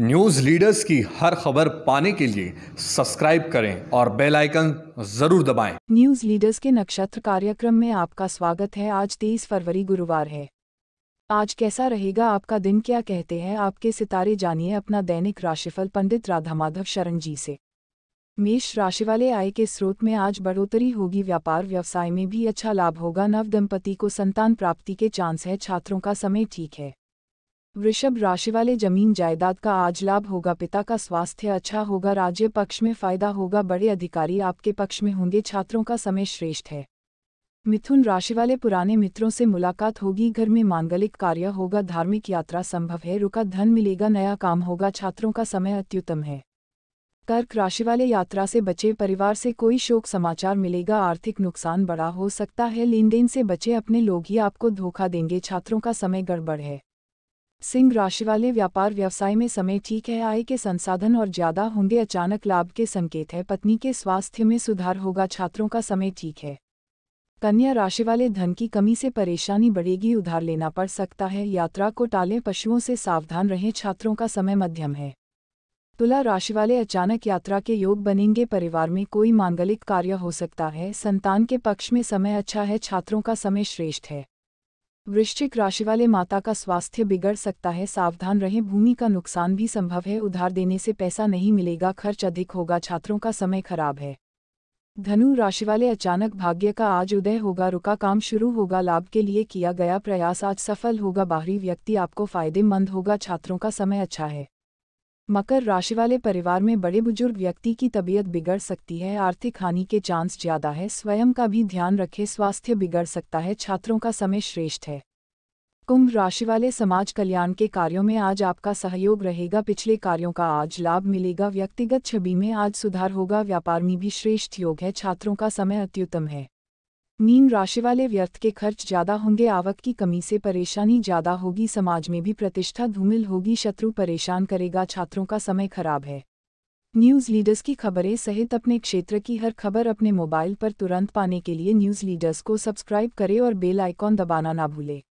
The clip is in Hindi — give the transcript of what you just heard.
न्यूज़ लीडर्स की हर खबर पाने के लिए सब्सक्राइब करें और बेल आइकन जरूर दबाएं। न्यूज़ लीडर्स के नक्षत्र कार्यक्रम में आपका स्वागत है आज तेईस फरवरी गुरुवार है आज कैसा रहेगा आपका दिन क्या कहते हैं आपके सितारे जानिए अपना दैनिक राशिफल पंडित राधा माधव शरण जी से मेष राशि वाले आय के स्रोत में आज बढ़ोतरी होगी व्यापार व्यवसाय में भी अच्छा लाभ होगा नव दंपति को संतान प्राप्ति के चांस है छात्रों का समय ठीक है वृषभ राशि वाले जमीन जायदाद का आज लाभ होगा पिता का स्वास्थ्य अच्छा होगा राज्य पक्ष में फायदा होगा बड़े अधिकारी आपके पक्ष में होंगे छात्रों का समय श्रेष्ठ है मिथुन राशि वाले पुराने मित्रों से मुलाकात होगी घर में मांगलिक कार्य होगा धार्मिक यात्रा संभव है रुका धन मिलेगा नया काम होगा छात्रों का समय अत्युत्तम है कर्क राशि वाले यात्रा से बचे परिवार से कोई शोक समाचार मिलेगा आर्थिक नुकसान बड़ा हो सकता है लेनदेन से बचे अपने लोग ही आपको धोखा देंगे छात्रों का समय गड़बड़ है सिंह राशि वाले व्यापार व्यवसाय में समय ठीक है आय के संसाधन और ज्यादा होंगे अचानक लाभ के संकेत है पत्नी के स्वास्थ्य में सुधार होगा छात्रों का समय ठीक है कन्या राशि वाले धन की कमी से परेशानी बढ़ेगी उधार लेना पड़ सकता है यात्रा को टालें पशुओं से सावधान रहें छात्रों का समय मध्यम है तुला राशि वाले अचानक यात्रा के योग बनेंगे परिवार में कोई मांगलिक कार्य हो सकता है संतान के पक्ष में समय अच्छा है छात्रों का समय श्रेष्ठ है वृश्चिक राशि वाले माता का स्वास्थ्य बिगड़ सकता है सावधान रहें भूमि का नुकसान भी संभव है उधार देने से पैसा नहीं मिलेगा खर्च अधिक होगा छात्रों का समय खराब है धनु राशि वाले अचानक भाग्य का आज उदय होगा रुका काम शुरू होगा लाभ के लिए किया गया प्रयास आज सफल होगा बाहरी व्यक्ति आपको फायदेमंद होगा छात्रों का समय अच्छा है मकर राशि वाले परिवार में बड़े बुजुर्ग व्यक्ति की तबीयत बिगड़ सकती है आर्थिक हानि के चांस ज्यादा है स्वयं का भी ध्यान रखें स्वास्थ्य बिगड़ सकता है छात्रों का समय श्रेष्ठ है कुंभ राशि वाले समाज कल्याण के कार्यों में आज आपका सहयोग रहेगा पिछले कार्यों का आज लाभ मिलेगा व्यक्तिगत छवि में आज सुधार होगा व्यापार में भी श्रेष्ठ योग है छात्रों का समय अत्युत्तम है मीन राशि वाले व्यर्थ के खर्च ज्यादा होंगे आवक की कमी से परेशानी ज्यादा होगी समाज में भी प्रतिष्ठा धूमिल होगी शत्रु परेशान करेगा छात्रों का समय खराब है न्यूज़ लीडर्स की खबरें सहित अपने क्षेत्र की हर खबर अपने मोबाइल पर तुरंत पाने के लिए न्यूज़ लीडर्स को सब्सक्राइब करें और बेल आइकॉन दबाना ना भूलें